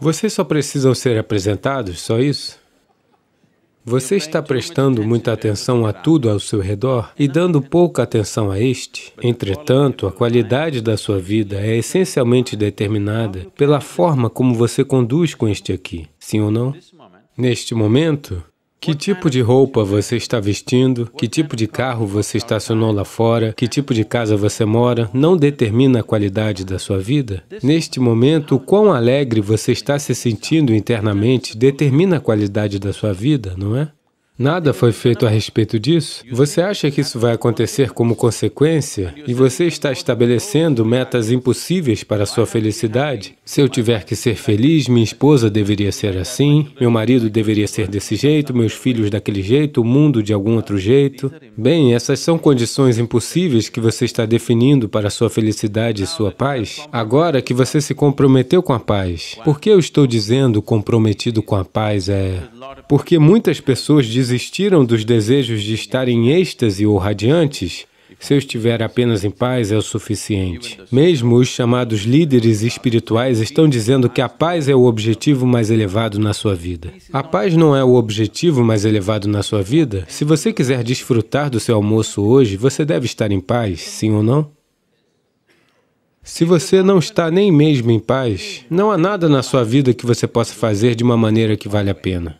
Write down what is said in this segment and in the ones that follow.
Vocês só precisam ser apresentados, só isso? Você está prestando muita atenção a tudo ao seu redor e dando pouca atenção a este. Entretanto, a qualidade da sua vida é essencialmente determinada pela forma como você conduz com este aqui, sim ou não? Neste momento, que tipo de roupa você está vestindo, que tipo de carro você estacionou lá fora, que tipo de casa você mora, não determina a qualidade da sua vida? Neste momento, o quão alegre você está se sentindo internamente determina a qualidade da sua vida, não é? Nada foi feito a respeito disso? Você acha que isso vai acontecer como consequência? E você está estabelecendo metas impossíveis para a sua felicidade? Se eu tiver que ser feliz, minha esposa deveria ser assim, meu marido deveria ser desse jeito, meus filhos daquele jeito, o mundo de algum outro jeito. Bem, essas são condições impossíveis que você está definindo para a sua felicidade e sua paz? Agora que você se comprometeu com a paz, por que eu estou dizendo comprometido com a paz é... Porque muitas pessoas dizem desistiram dos desejos de estar em êxtase ou radiantes, se eu estiver apenas em paz é o suficiente. Mesmo os chamados líderes espirituais estão dizendo que a paz é o objetivo mais elevado na sua vida. A paz não é o objetivo mais elevado na sua vida? Se você quiser desfrutar do seu almoço hoje, você deve estar em paz, sim ou não? Se você não está nem mesmo em paz, não há nada na sua vida que você possa fazer de uma maneira que vale a pena.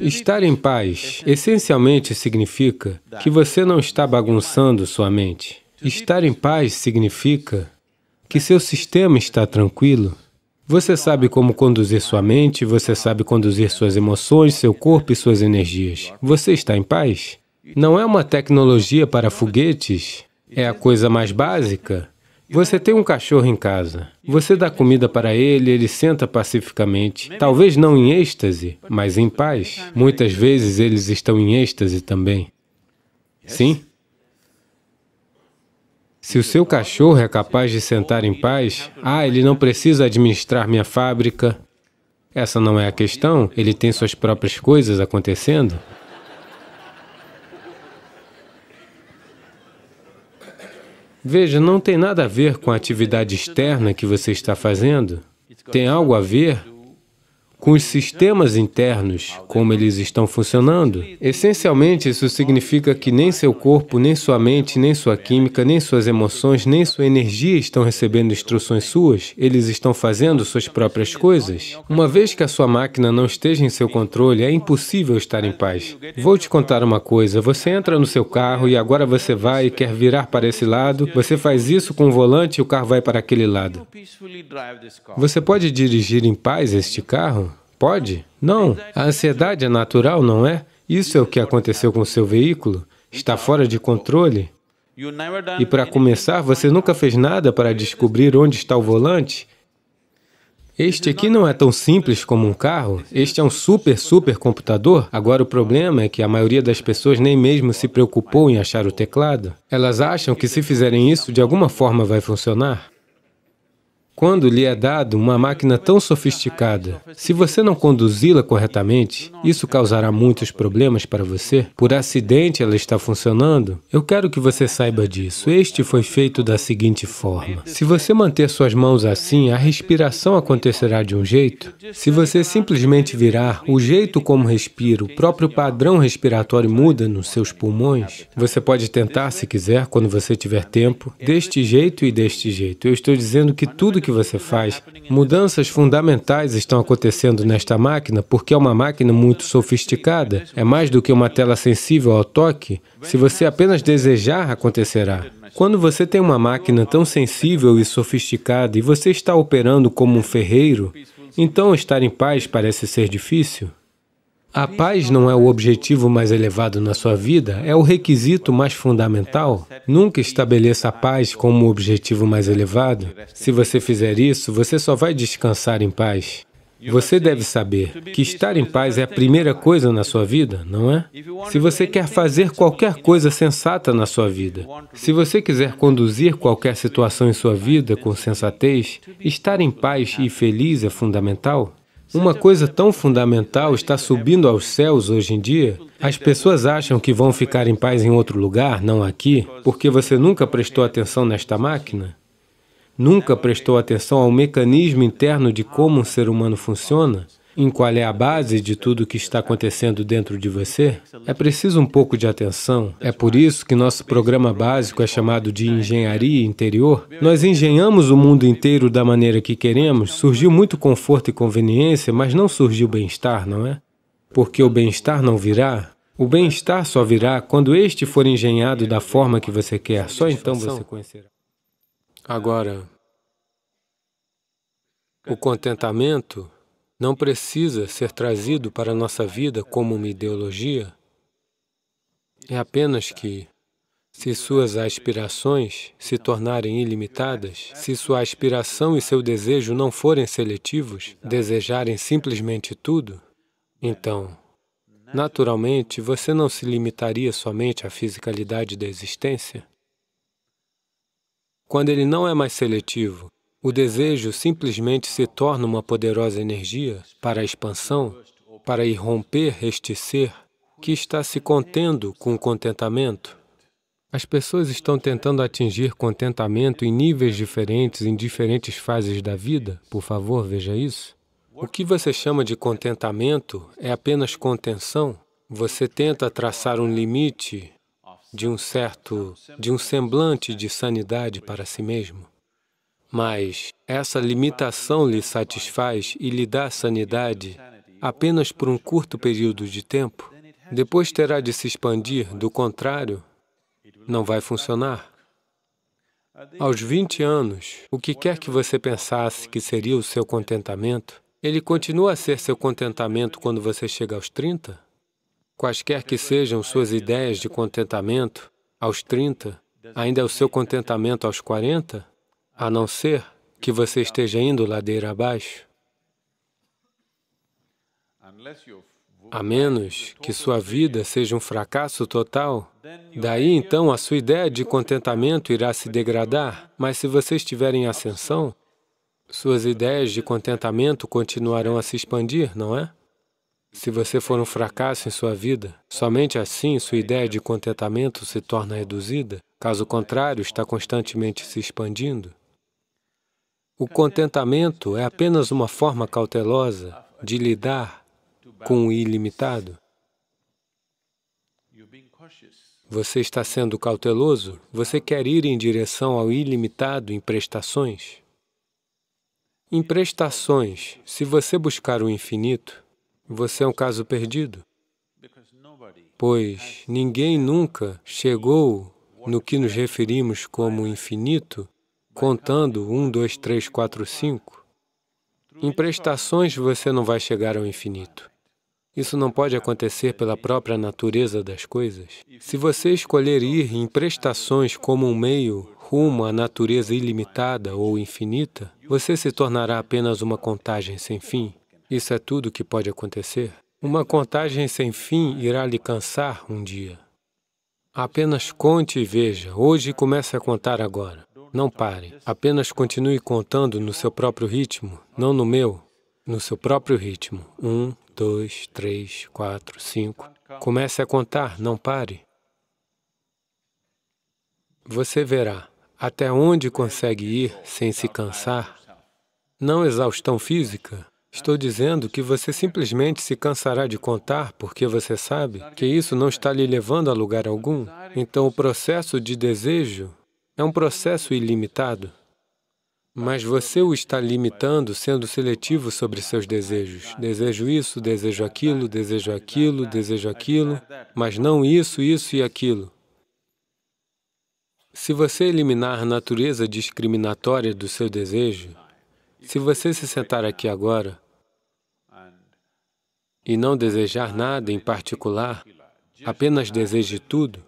Estar em paz essencialmente significa que você não está bagunçando sua mente. Estar em paz significa que seu sistema está tranquilo. Você sabe como conduzir sua mente, você sabe conduzir suas emoções, seu corpo e suas energias. Você está em paz? Não é uma tecnologia para foguetes, é a coisa mais básica. Você tem um cachorro em casa. Você dá comida para ele, ele senta pacificamente. Talvez não em êxtase, mas em paz. Muitas vezes eles estão em êxtase também. Sim? Se o seu cachorro é capaz de sentar em paz, ah, ele não precisa administrar minha fábrica. Essa não é a questão, ele tem suas próprias coisas acontecendo. Veja, não tem nada a ver com a atividade externa que você está fazendo. Tem algo a ver com os sistemas internos, como eles estão funcionando. Essencialmente, isso significa que nem seu corpo, nem sua mente, nem sua química, nem suas emoções, nem sua energia estão recebendo instruções suas, eles estão fazendo suas próprias coisas. Uma vez que a sua máquina não esteja em seu controle, é impossível estar em paz. Vou te contar uma coisa, você entra no seu carro e agora você vai e quer virar para esse lado, você faz isso com o volante e o carro vai para aquele lado. Você pode dirigir em paz este carro? Pode? Não. A ansiedade é natural, não é? Isso é o que aconteceu com o seu veículo. Está fora de controle. E para começar, você nunca fez nada para descobrir onde está o volante? Este aqui não é tão simples como um carro. Este é um super, super computador. Agora, o problema é que a maioria das pessoas nem mesmo se preocupou em achar o teclado. Elas acham que se fizerem isso, de alguma forma vai funcionar quando lhe é dado uma máquina tão sofisticada, se você não conduzi-la corretamente, isso causará muitos problemas para você. Por acidente ela está funcionando. Eu quero que você saiba disso. Este foi feito da seguinte forma. Se você manter suas mãos assim, a respiração acontecerá de um jeito. Se você simplesmente virar, o jeito como respira, o próprio padrão respiratório muda nos seus pulmões. Você pode tentar, se quiser, quando você tiver tempo, deste jeito e deste jeito. Eu estou dizendo que tudo que você faz. Mudanças fundamentais estão acontecendo nesta máquina porque é uma máquina muito sofisticada. É mais do que uma tela sensível ao toque. Se você apenas desejar, acontecerá. Quando você tem uma máquina tão sensível e sofisticada e você está operando como um ferreiro, então estar em paz parece ser difícil. A paz não é o objetivo mais elevado na sua vida, é o requisito mais fundamental. Nunca estabeleça a paz como o objetivo mais elevado. Se você fizer isso, você só vai descansar em paz. Você deve saber que estar em paz é a primeira coisa na sua vida, não é? Se você quer fazer qualquer coisa sensata na sua vida, se você quiser conduzir qualquer situação em sua vida com sensatez, estar em paz e feliz é fundamental. Uma coisa tão fundamental está subindo aos céus hoje em dia. As pessoas acham que vão ficar em paz em outro lugar, não aqui, porque você nunca prestou atenção nesta máquina? Nunca prestou atenção ao mecanismo interno de como um ser humano funciona? em qual é a base de tudo o que está acontecendo dentro de você, é preciso um pouco de atenção. É por isso que nosso programa básico é chamado de engenharia interior. Nós engenhamos o mundo inteiro da maneira que queremos, surgiu muito conforto e conveniência, mas não surgiu bem-estar, não é? Porque o bem-estar não virá. O bem-estar só virá quando este for engenhado da forma que você quer, só então você conhecerá. Agora, o contentamento não precisa ser trazido para a nossa vida como uma ideologia. É apenas que, se suas aspirações se tornarem ilimitadas, se sua aspiração e seu desejo não forem seletivos, desejarem simplesmente tudo, então, naturalmente, você não se limitaria somente à fisicalidade da existência. Quando ele não é mais seletivo, o desejo simplesmente se torna uma poderosa energia para a expansão, para irromper este ser que está se contendo com o contentamento. As pessoas estão tentando atingir contentamento em níveis diferentes, em diferentes fases da vida. Por favor, veja isso. O que você chama de contentamento é apenas contenção. Você tenta traçar um limite de um certo, de um semblante de sanidade para si mesmo. Mas essa limitação lhe satisfaz e lhe dá sanidade apenas por um curto período de tempo. Depois terá de se expandir, do contrário, não vai funcionar. Aos 20 anos, o que quer que você pensasse que seria o seu contentamento, ele continua a ser seu contentamento quando você chega aos 30? Quaisquer que sejam suas ideias de contentamento aos 30, ainda é o seu contentamento aos 40? a não ser que você esteja indo ladeira abaixo, a menos que sua vida seja um fracasso total, daí então a sua ideia de contentamento irá se degradar, mas se você estiver em ascensão, suas ideias de contentamento continuarão a se expandir, não é? Se você for um fracasso em sua vida, somente assim sua ideia de contentamento se torna reduzida. Caso contrário, está constantemente se expandindo. O contentamento é apenas uma forma cautelosa de lidar com o ilimitado. Você está sendo cauteloso, você quer ir em direção ao ilimitado em prestações. Em prestações, se você buscar o infinito, você é um caso perdido, pois ninguém nunca chegou no que nos referimos como infinito contando um, dois, três, quatro, cinco, em prestações você não vai chegar ao infinito. Isso não pode acontecer pela própria natureza das coisas. Se você escolher ir em prestações como um meio rumo à natureza ilimitada ou infinita, você se tornará apenas uma contagem sem fim. Isso é tudo que pode acontecer. Uma contagem sem fim irá lhe cansar um dia. Apenas conte e veja. Hoje comece a contar agora. Não pare. Apenas continue contando no seu próprio ritmo, não no meu, no seu próprio ritmo. Um, dois, três, quatro, cinco. Comece a contar, não pare. Você verá até onde consegue ir sem se cansar. Não exaustão física. Estou dizendo que você simplesmente se cansará de contar porque você sabe que isso não está lhe levando a lugar algum. Então, o processo de desejo é um processo ilimitado, mas você o está limitando sendo seletivo sobre seus desejos. Desejo isso, desejo aquilo, desejo aquilo, desejo aquilo, mas não isso, isso e aquilo. Se você eliminar a natureza discriminatória do seu desejo, se você se sentar aqui agora e não desejar nada em particular, apenas deseje tudo,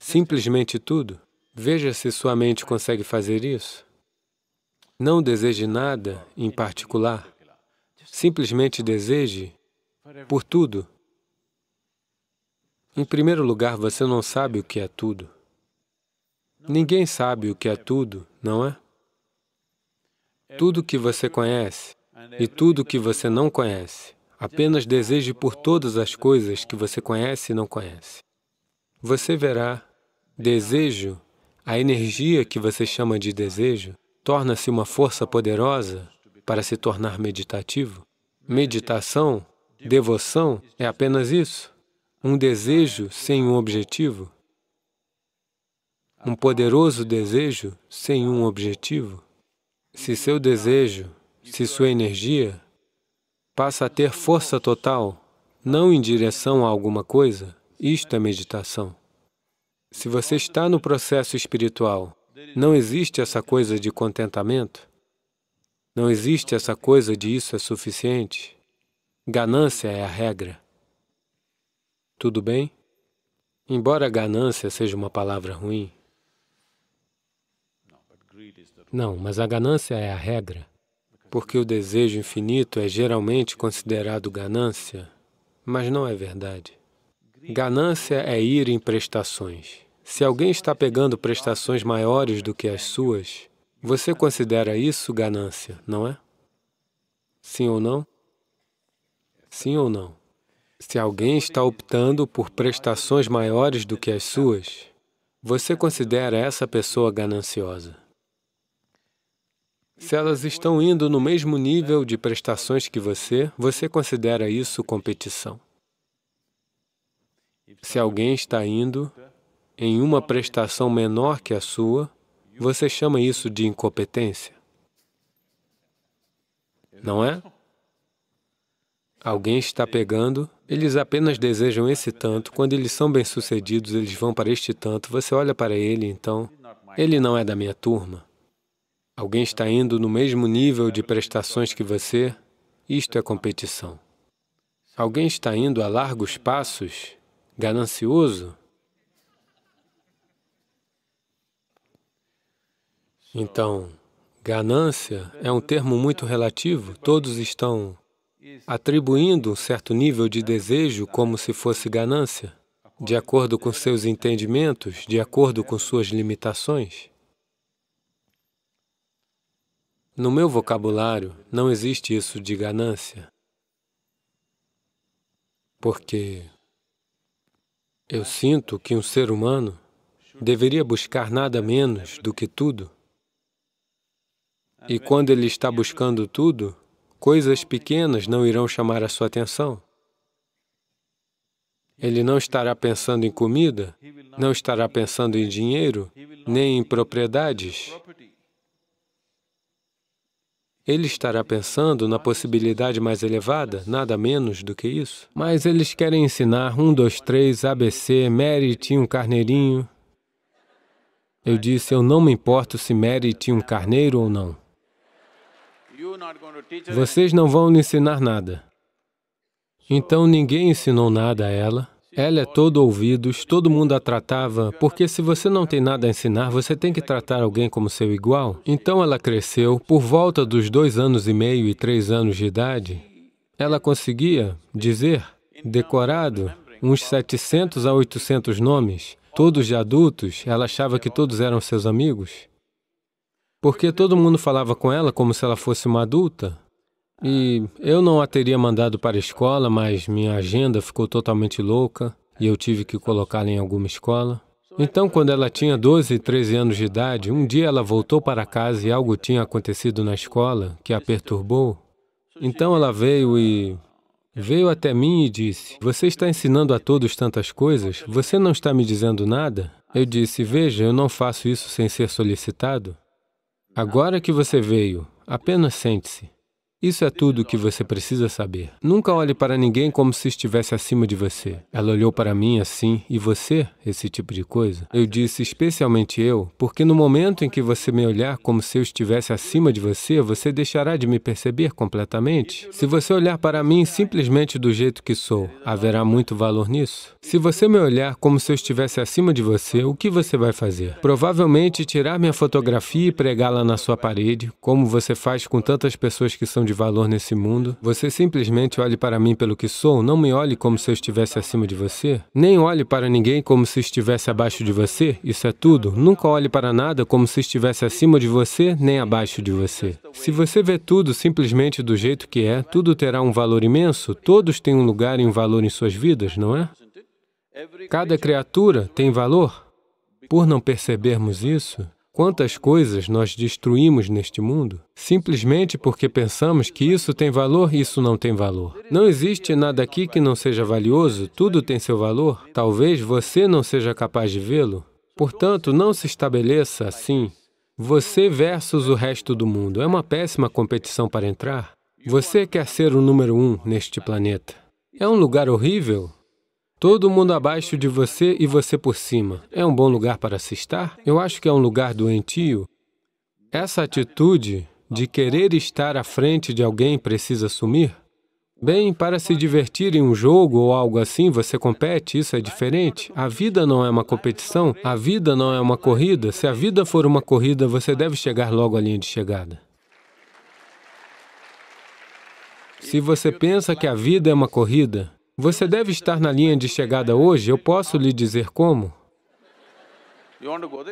Simplesmente tudo. Veja se sua mente consegue fazer isso. Não deseje nada em particular. Simplesmente deseje por tudo. Em primeiro lugar, você não sabe o que é tudo. Ninguém sabe o que é tudo, não é? Tudo que você conhece e tudo que você não conhece. Apenas deseje por todas as coisas que você conhece e não conhece. Você verá Desejo, a energia que você chama de desejo, torna-se uma força poderosa para se tornar meditativo. Meditação, devoção, é apenas isso. Um desejo sem um objetivo. Um poderoso desejo sem um objetivo. Se seu desejo, se sua energia, passa a ter força total, não em direção a alguma coisa, isto é meditação. Se você está no processo espiritual, não existe essa coisa de contentamento. Não existe essa coisa de isso é suficiente. Ganância é a regra. Tudo bem? Embora ganância seja uma palavra ruim, não, mas a ganância é a regra, porque o desejo infinito é geralmente considerado ganância, mas não é verdade. Ganância é ir em prestações. Se alguém está pegando prestações maiores do que as suas, você considera isso ganância, não é? Sim ou não? Sim ou não? Se alguém está optando por prestações maiores do que as suas, você considera essa pessoa gananciosa. Se elas estão indo no mesmo nível de prestações que você, você considera isso competição. Se alguém está indo em uma prestação menor que a sua, você chama isso de incompetência. Não é? Alguém está pegando, eles apenas desejam esse tanto, quando eles são bem-sucedidos, eles vão para este tanto, você olha para ele, então, ele não é da minha turma. Alguém está indo no mesmo nível de prestações que você, isto é competição. Alguém está indo a largos passos, ganancioso, então, ganância é um termo muito relativo, todos estão atribuindo um certo nível de desejo como se fosse ganância, de acordo com seus entendimentos, de acordo com suas limitações. No meu vocabulário, não existe isso de ganância, porque eu sinto que um ser humano deveria buscar nada menos do que tudo. E quando ele está buscando tudo, coisas pequenas não irão chamar a sua atenção. Ele não estará pensando em comida, não estará pensando em dinheiro, nem em propriedades. Ele estará pensando na possibilidade mais elevada, nada menos do que isso. Mas eles querem ensinar 1, 2, 3, ABC, Mary tinha um carneirinho. Eu disse, eu não me importo se Mary tinha um carneiro ou não. Vocês não vão lhe ensinar nada. Então ninguém ensinou nada a ela. Ela é todo ouvidos, todo mundo a tratava, porque se você não tem nada a ensinar, você tem que tratar alguém como seu igual. Então ela cresceu, por volta dos dois anos e meio e três anos de idade, ela conseguia dizer, decorado, uns 700 a 800 nomes, todos de adultos, ela achava que todos eram seus amigos. Porque todo mundo falava com ela como se ela fosse uma adulta. E eu não a teria mandado para a escola, mas minha agenda ficou totalmente louca e eu tive que colocá-la em alguma escola. Então, quando ela tinha 12, 13 anos de idade, um dia ela voltou para casa e algo tinha acontecido na escola que a perturbou. Então ela veio e veio até mim e disse, você está ensinando a todos tantas coisas, você não está me dizendo nada? Eu disse, veja, eu não faço isso sem ser solicitado. Agora que você veio, apenas sente-se. Isso é tudo o que você precisa saber. Nunca olhe para ninguém como se estivesse acima de você. Ela olhou para mim assim, e você? Esse tipo de coisa. Eu disse, especialmente eu, porque no momento em que você me olhar como se eu estivesse acima de você, você deixará de me perceber completamente. Se você olhar para mim simplesmente do jeito que sou, haverá muito valor nisso. Se você me olhar como se eu estivesse acima de você, o que você vai fazer? Provavelmente tirar minha fotografia e pregá-la na sua parede, como você faz com tantas pessoas que são de valor nesse mundo. Você simplesmente olhe para mim pelo que sou, não me olhe como se eu estivesse acima de você. Nem olhe para ninguém como se estivesse abaixo de você, isso é tudo. Nunca olhe para nada como se estivesse acima de você, nem abaixo de você. Se você vê tudo simplesmente do jeito que é, tudo terá um valor imenso, todos têm um lugar e um valor em suas vidas, não é? Cada criatura tem valor. Por não percebermos isso, Quantas coisas nós destruímos neste mundo simplesmente porque pensamos que isso tem valor, isso não tem valor. Não existe nada aqui que não seja valioso, tudo tem seu valor. Talvez você não seja capaz de vê-lo. Portanto, não se estabeleça assim, você versus o resto do mundo. É uma péssima competição para entrar. Você quer ser o número um neste planeta. É um lugar horrível, Todo mundo abaixo de você e você por cima. É um bom lugar para se estar? Eu acho que é um lugar doentio. Essa atitude de querer estar à frente de alguém precisa sumir? Bem, para se divertir em um jogo ou algo assim, você compete, isso é diferente. A vida não é uma competição, a vida não é uma corrida. Se a vida for uma corrida, você deve chegar logo à linha de chegada. Se você pensa que a vida é uma corrida, você deve estar na linha de chegada hoje, eu posso lhe dizer como?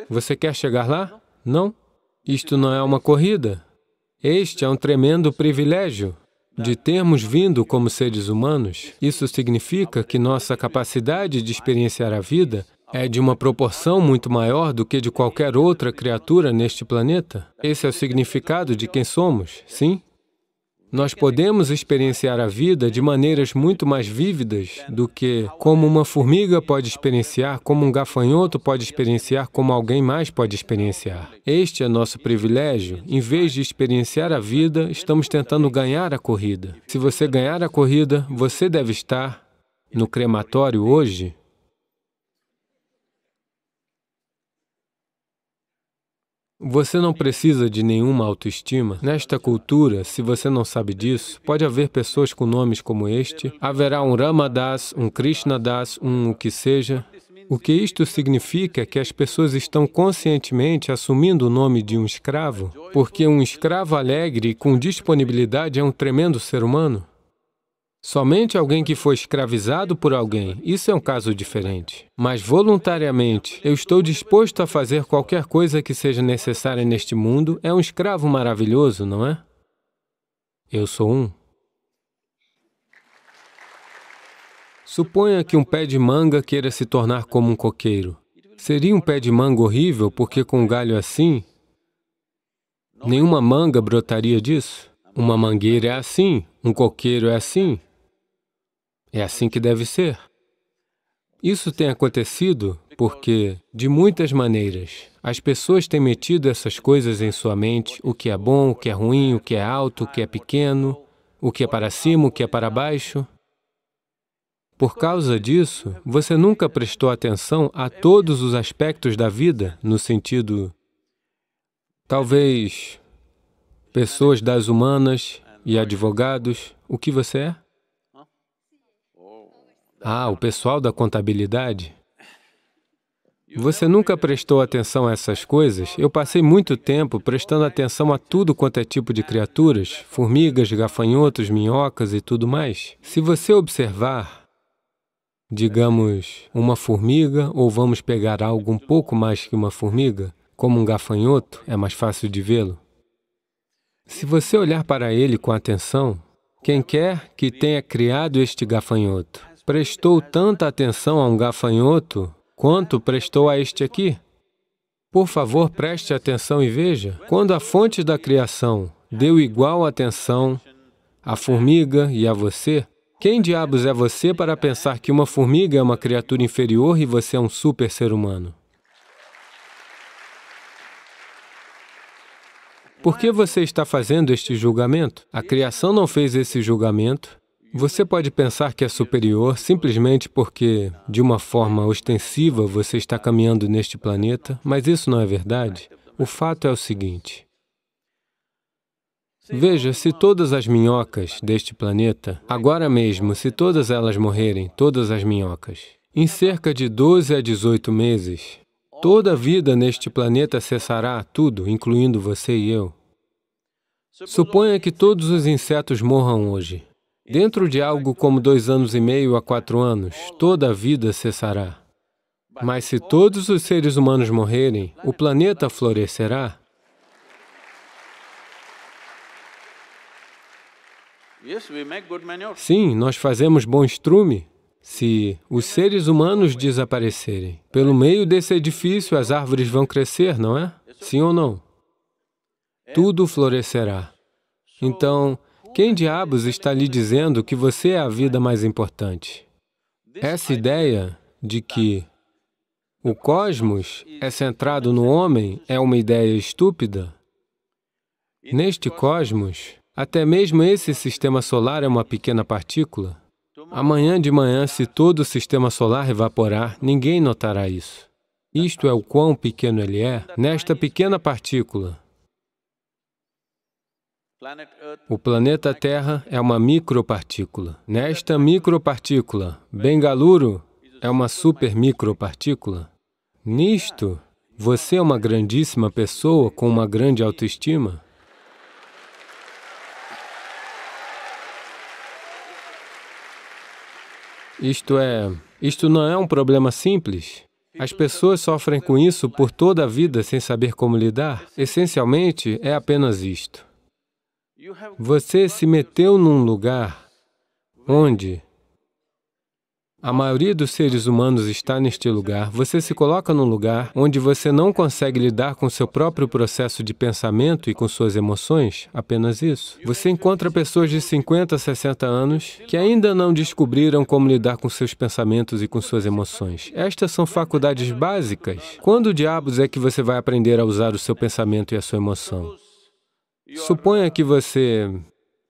Você quer chegar lá? Não? Isto não é uma corrida. Este é um tremendo privilégio de termos vindo como seres humanos. Isso significa que nossa capacidade de experienciar a vida é de uma proporção muito maior do que de qualquer outra criatura neste planeta. Esse é o significado de quem somos, sim? Nós podemos experienciar a vida de maneiras muito mais vívidas do que como uma formiga pode experienciar, como um gafanhoto pode experienciar, como alguém mais pode experienciar. Este é nosso privilégio. Em vez de experienciar a vida, estamos tentando ganhar a corrida. Se você ganhar a corrida, você deve estar no crematório hoje Você não precisa de nenhuma autoestima. Nesta cultura, se você não sabe disso, pode haver pessoas com nomes como este. Haverá um Ramadas, um Krishnadas, um o que seja. O que isto significa é que as pessoas estão conscientemente assumindo o nome de um escravo, porque um escravo alegre e com disponibilidade é um tremendo ser humano. Somente alguém que foi escravizado por alguém, isso é um caso diferente. Mas voluntariamente, eu estou disposto a fazer qualquer coisa que seja necessária neste mundo, é um escravo maravilhoso, não é? Eu sou um. Suponha que um pé de manga queira se tornar como um coqueiro. Seria um pé de manga horrível, porque com um galho assim, nenhuma manga brotaria disso. Uma mangueira é assim, um coqueiro é assim, é assim que deve ser. Isso tem acontecido porque, de muitas maneiras, as pessoas têm metido essas coisas em sua mente, o que é bom, o que é ruim, o que é alto, o que é pequeno, o que é para cima, o que é para baixo. Por causa disso, você nunca prestou atenção a todos os aspectos da vida, no sentido... Talvez pessoas das humanas e advogados, o que você é? Ah, o pessoal da contabilidade? Você nunca prestou atenção a essas coisas? Eu passei muito tempo prestando atenção a tudo quanto é tipo de criaturas, formigas, gafanhotos, minhocas e tudo mais. Se você observar, digamos, uma formiga, ou vamos pegar algo um pouco mais que uma formiga, como um gafanhoto, é mais fácil de vê-lo. Se você olhar para ele com atenção, quem quer que tenha criado este gafanhoto, prestou tanta atenção a um gafanhoto quanto prestou a este aqui? Por favor, preste atenção e veja. Quando a fonte da criação deu igual atenção à formiga e a você, quem diabos é você para pensar que uma formiga é uma criatura inferior e você é um super ser humano? Por que você está fazendo este julgamento? A criação não fez esse julgamento, você pode pensar que é superior simplesmente porque, de uma forma ostensiva, você está caminhando neste planeta, mas isso não é verdade. O fato é o seguinte. Veja, se todas as minhocas deste planeta, agora mesmo, se todas elas morrerem, todas as minhocas, em cerca de 12 a 18 meses, toda a vida neste planeta cessará, tudo, incluindo você e eu. Suponha que todos os insetos morram hoje. Dentro de algo como dois anos e meio a quatro anos, toda a vida cessará. Mas se todos os seres humanos morrerem, o planeta florescerá. Sim, nós fazemos bom estrume. Se os seres humanos desaparecerem, pelo meio desse edifício as árvores vão crescer, não é? Sim ou não? Tudo florescerá. Então, quem diabos está lhe dizendo que você é a vida mais importante? Essa ideia de que o cosmos é centrado no homem é uma ideia estúpida. Neste cosmos, até mesmo esse sistema solar é uma pequena partícula. Amanhã de manhã, se todo o sistema solar evaporar, ninguém notará isso. Isto é o quão pequeno ele é nesta pequena partícula. O planeta Terra é uma micropartícula. Nesta micropartícula, Bengaluru é uma super micropartícula. Nisto, você é uma grandíssima pessoa com uma grande autoestima. Isto é, isto não é um problema simples. As pessoas sofrem com isso por toda a vida sem saber como lidar. Essencialmente, é apenas isto. Você se meteu num lugar onde a maioria dos seres humanos está neste lugar. Você se coloca num lugar onde você não consegue lidar com seu próprio processo de pensamento e com suas emoções, apenas isso. Você encontra pessoas de 50, 60 anos que ainda não descobriram como lidar com seus pensamentos e com suas emoções. Estas são faculdades básicas. Quando diabos é que você vai aprender a usar o seu pensamento e a sua emoção? Suponha que você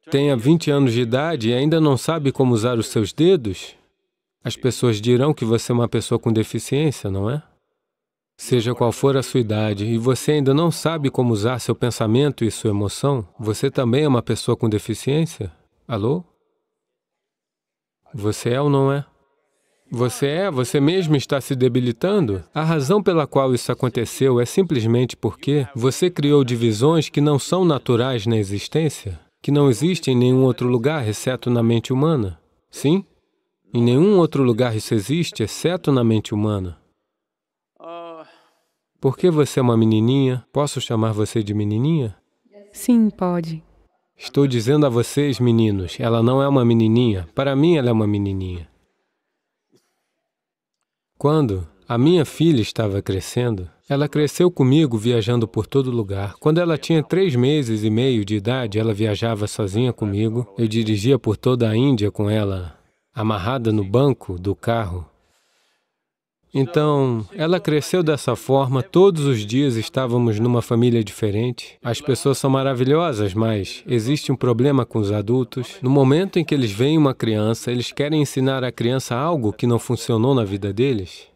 tenha 20 anos de idade e ainda não sabe como usar os seus dedos, as pessoas dirão que você é uma pessoa com deficiência, não é? Seja qual for a sua idade, e você ainda não sabe como usar seu pensamento e sua emoção, você também é uma pessoa com deficiência? Alô? Você é ou não é? Você é, você mesmo está se debilitando. A razão pela qual isso aconteceu é simplesmente porque você criou divisões que não são naturais na existência, que não existem em nenhum outro lugar exceto na mente humana. Sim? Em nenhum outro lugar isso existe exceto na mente humana. Porque você é uma menininha? Posso chamar você de menininha? Sim, pode. Estou dizendo a vocês, meninos, ela não é uma menininha. Para mim, ela é uma menininha. Quando a minha filha estava crescendo, ela cresceu comigo viajando por todo lugar. Quando ela tinha três meses e meio de idade, ela viajava sozinha comigo. Eu dirigia por toda a Índia com ela, amarrada no banco do carro. Então, ela cresceu dessa forma, todos os dias estávamos numa família diferente. As pessoas são maravilhosas, mas existe um problema com os adultos. No momento em que eles veem uma criança, eles querem ensinar à criança algo que não funcionou na vida deles.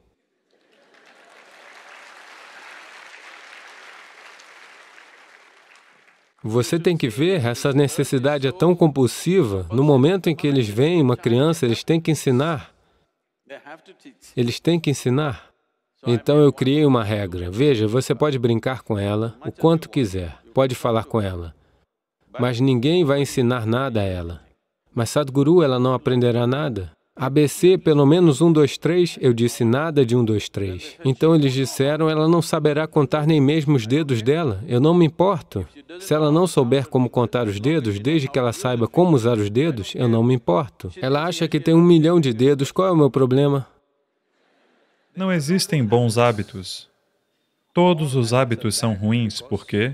Você tem que ver, essa necessidade é tão compulsiva. No momento em que eles veem uma criança, eles têm que ensinar. Eles têm que ensinar. Então eu criei uma regra. Veja, você pode brincar com ela o quanto quiser, pode falar com ela, mas ninguém vai ensinar nada a ela. Mas Sadhguru, ela não aprenderá nada. ABC, pelo menos um, dois, três. eu disse nada de um, dois, três. Então eles disseram, ela não saberá contar nem mesmo os dedos dela. Eu não me importo. Se ela não souber como contar os dedos, desde que ela saiba como usar os dedos, eu não me importo. Ela acha que tem um milhão de dedos, qual é o meu problema? Não existem bons hábitos. Todos os hábitos são ruins, porque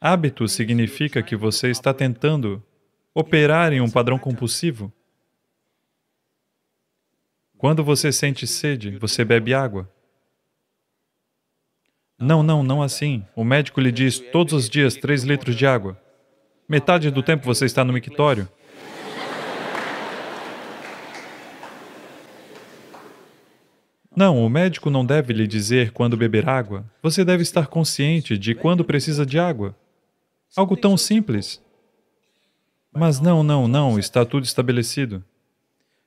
hábito significa que você está tentando operar em um padrão compulsivo. Quando você sente sede, você bebe água. Não, não, não assim. O médico lhe diz todos os dias 3 litros de água. Metade do tempo você está no mictório. Não, o médico não deve lhe dizer quando beber água. Você deve estar consciente de quando precisa de água. Algo tão simples. Mas não, não, não, está tudo estabelecido.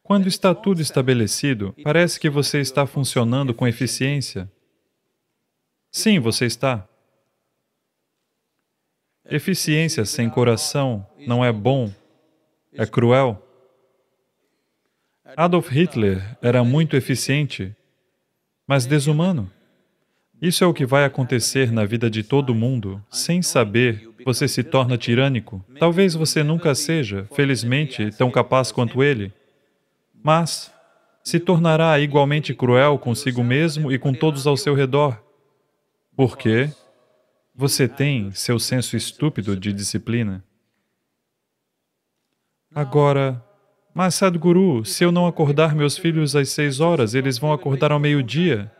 Quando está tudo estabelecido, parece que você está funcionando com eficiência. Sim, você está. Eficiência sem coração não é bom, é cruel. Adolf Hitler era muito eficiente, mas desumano. Isso é o que vai acontecer na vida de todo mundo. Sem saber, você se torna tirânico. Talvez você nunca seja, felizmente, tão capaz quanto ele mas se tornará igualmente cruel consigo mesmo e com todos ao seu redor, porque você tem seu senso estúpido de disciplina. Agora, mas Sadhguru, se eu não acordar meus filhos às seis horas, eles vão acordar ao meio-dia.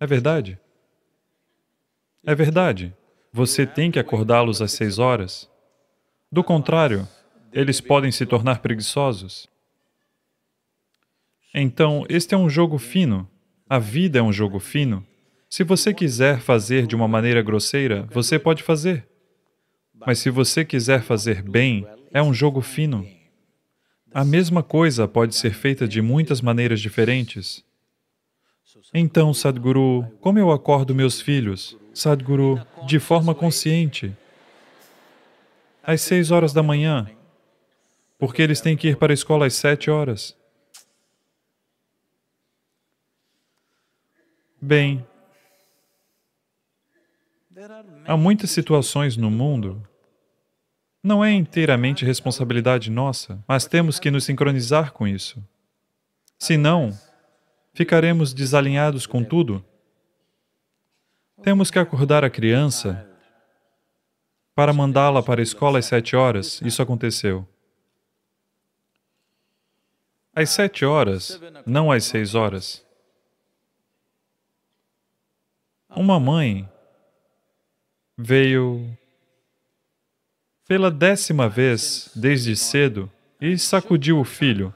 É verdade? É verdade. Você tem que acordá-los às seis horas. Do contrário, eles podem se tornar preguiçosos. Então, este é um jogo fino. A vida é um jogo fino. Se você quiser fazer de uma maneira grosseira, você pode fazer. Mas se você quiser fazer bem, é um jogo fino. A mesma coisa pode ser feita de muitas maneiras diferentes. Então, Sadhguru, como eu acordo meus filhos? Sadhguru, de forma consciente. Às seis horas da manhã, porque eles têm que ir para a escola às sete horas. Bem, há muitas situações no mundo. Não é inteiramente responsabilidade nossa, mas temos que nos sincronizar com isso. Se não, ficaremos desalinhados com tudo. Temos que acordar a criança para mandá-la para a escola às sete horas. Isso aconteceu às sete horas, não às seis horas. Uma mãe veio pela décima vez desde cedo e sacudiu o filho.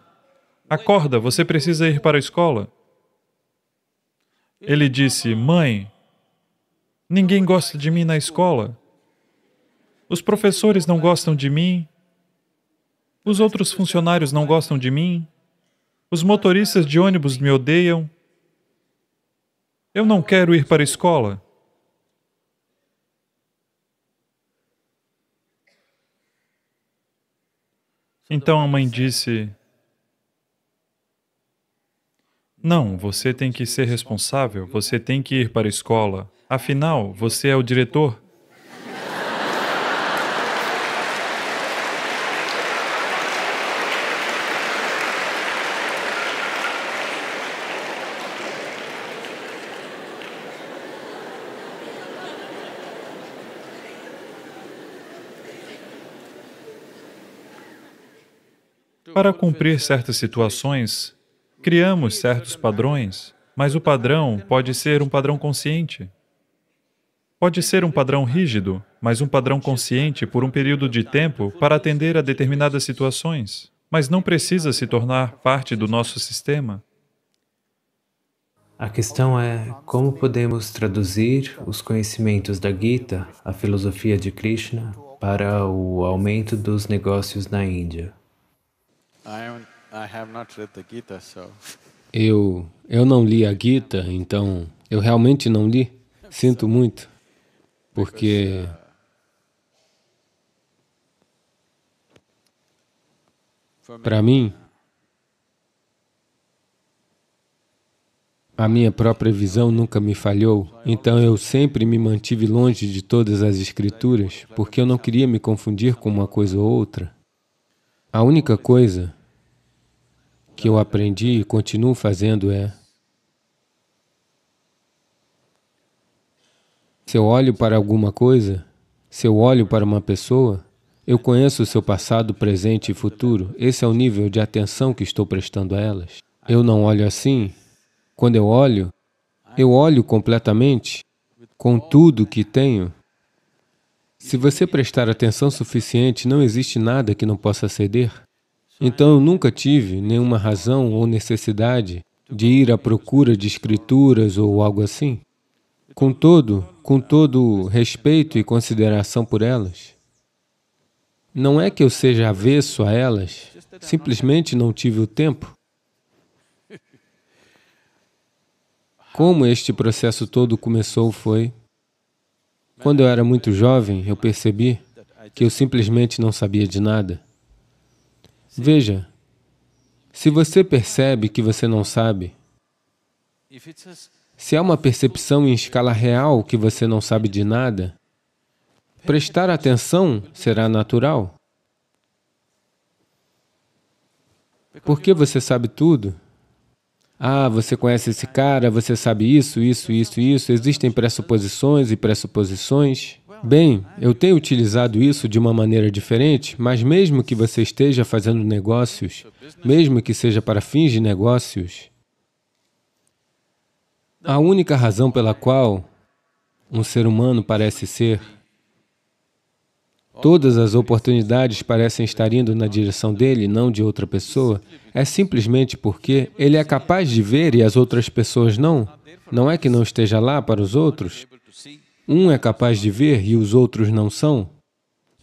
Acorda, você precisa ir para a escola. Ele disse: Mãe, ninguém gosta de mim na escola. Os professores não gostam de mim. Os outros funcionários não gostam de mim. Os motoristas de ônibus me odeiam. Eu não quero ir para a escola. Então a mãe disse: Não, você tem que ser responsável, você tem que ir para a escola. Afinal, você é o diretor. Para cumprir certas situações, criamos certos padrões, mas o padrão pode ser um padrão consciente. Pode ser um padrão rígido, mas um padrão consciente por um período de tempo para atender a determinadas situações, mas não precisa se tornar parte do nosso sistema. A questão é como podemos traduzir os conhecimentos da Gita, a filosofia de Krishna, para o aumento dos negócios na Índia. Eu, eu não li a Gita, então eu realmente não li. Sinto muito, porque para mim, a minha própria visão nunca me falhou, então eu sempre me mantive longe de todas as escrituras, porque eu não queria me confundir com uma coisa ou outra. A única coisa que eu aprendi e continuo fazendo é se eu olho para alguma coisa, se eu olho para uma pessoa, eu conheço o seu passado, presente e futuro. Esse é o nível de atenção que estou prestando a elas. Eu não olho assim. Quando eu olho, eu olho completamente com tudo que tenho se você prestar atenção suficiente, não existe nada que não possa ceder. Então, eu nunca tive nenhuma razão ou necessidade de ir à procura de escrituras ou algo assim. Com todo, com todo respeito e consideração por elas, não é que eu seja avesso a elas, simplesmente não tive o tempo. Como este processo todo começou foi quando eu era muito jovem, eu percebi que eu simplesmente não sabia de nada. Veja, se você percebe que você não sabe, se há uma percepção em escala real que você não sabe de nada, prestar atenção será natural. Porque você sabe tudo, ah, você conhece esse cara, você sabe isso, isso, isso, isso. Existem pressuposições e pressuposições. Bem, eu tenho utilizado isso de uma maneira diferente, mas mesmo que você esteja fazendo negócios, mesmo que seja para fins de negócios, a única razão pela qual um ser humano parece ser todas as oportunidades parecem estar indo na direção dele, não de outra pessoa, é simplesmente porque ele é capaz de ver e as outras pessoas não. Não é que não esteja lá para os outros. Um é capaz de ver e os outros não são.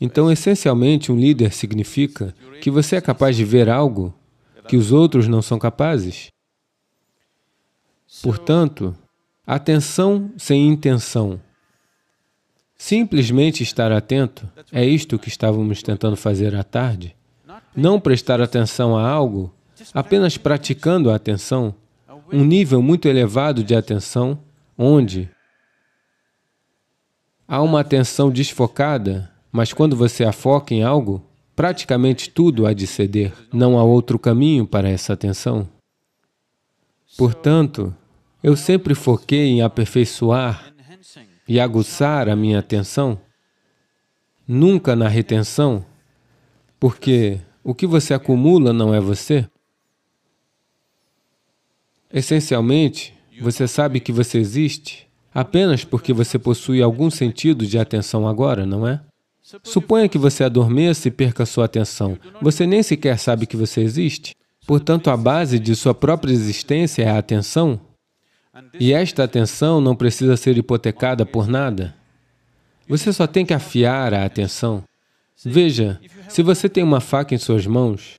Então, essencialmente, um líder significa que você é capaz de ver algo que os outros não são capazes. Portanto, atenção sem intenção. Simplesmente estar atento, é isto que estávamos tentando fazer à tarde. Não prestar atenção a algo, apenas praticando a atenção, um nível muito elevado de atenção, onde há uma atenção desfocada, mas quando você a foca em algo, praticamente tudo há de ceder. Não há outro caminho para essa atenção. Portanto, eu sempre foquei em aperfeiçoar e aguçar a minha atenção, nunca na retenção, porque o que você acumula não é você. Essencialmente, você sabe que você existe apenas porque você possui algum sentido de atenção agora, não é? Suponha que você adormeça e perca sua atenção. Você nem sequer sabe que você existe. Portanto, a base de sua própria existência é a atenção, e esta atenção não precisa ser hipotecada por nada. Você só tem que afiar a atenção. Veja, se você tem uma faca em suas mãos,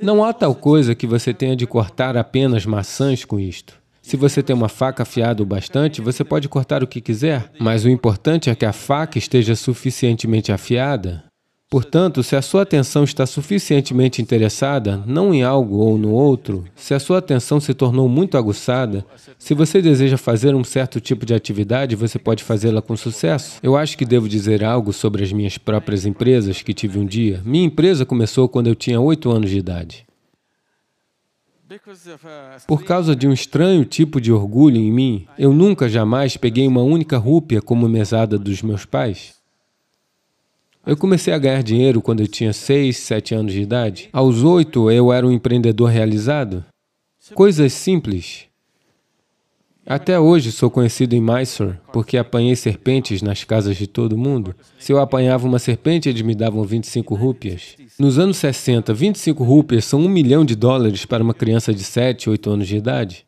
não há tal coisa que você tenha de cortar apenas maçãs com isto. Se você tem uma faca afiada o bastante, você pode cortar o que quiser, mas o importante é que a faca esteja suficientemente afiada Portanto, se a sua atenção está suficientemente interessada, não em algo ou no outro, se a sua atenção se tornou muito aguçada, se você deseja fazer um certo tipo de atividade, você pode fazê-la com sucesso. Eu acho que devo dizer algo sobre as minhas próprias empresas que tive um dia. Minha empresa começou quando eu tinha oito anos de idade. Por causa de um estranho tipo de orgulho em mim, eu nunca jamais peguei uma única rúpia como mesada dos meus pais. Eu comecei a ganhar dinheiro quando eu tinha 6, 7 anos de idade. Aos 8, eu era um empreendedor realizado. Coisas simples. Até hoje sou conhecido em Mysore porque apanhei serpentes nas casas de todo mundo. Se eu apanhava uma serpente, eles me davam 25 rúpias. Nos anos 60, 25 rúpias são um milhão de dólares para uma criança de 7, 8 anos de idade.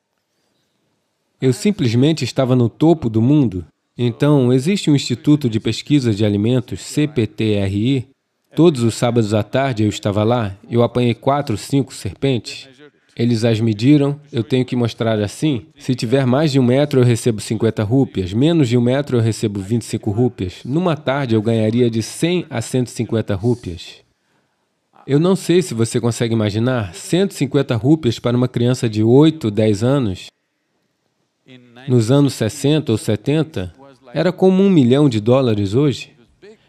Eu simplesmente estava no topo do mundo. Então, existe um Instituto de Pesquisa de Alimentos, CPTRI. Todos os sábados à tarde eu estava lá, eu apanhei quatro, cinco serpentes. Eles as mediram, eu tenho que mostrar assim. Se tiver mais de um metro, eu recebo 50 rúpias. Menos de um metro, eu recebo 25 rúpias. Numa tarde, eu ganharia de 100 a 150 rúpias. Eu não sei se você consegue imaginar 150 rúpias para uma criança de 8, 10 anos. Nos anos 60 ou 70, era como um milhão de dólares hoje.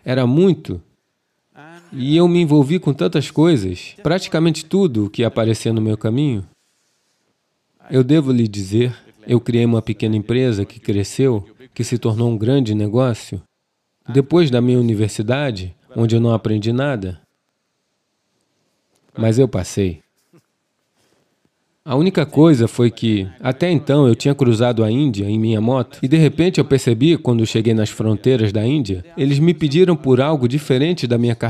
Era muito. E eu me envolvi com tantas coisas, praticamente tudo o que aparecia no meu caminho. Eu devo lhe dizer, eu criei uma pequena empresa que cresceu, que se tornou um grande negócio. Depois da minha universidade, onde eu não aprendi nada, mas eu passei. A única coisa foi que, até então, eu tinha cruzado a Índia em minha moto e, de repente, eu percebi, quando cheguei nas fronteiras da Índia, eles me pediram por algo diferente da minha carteira.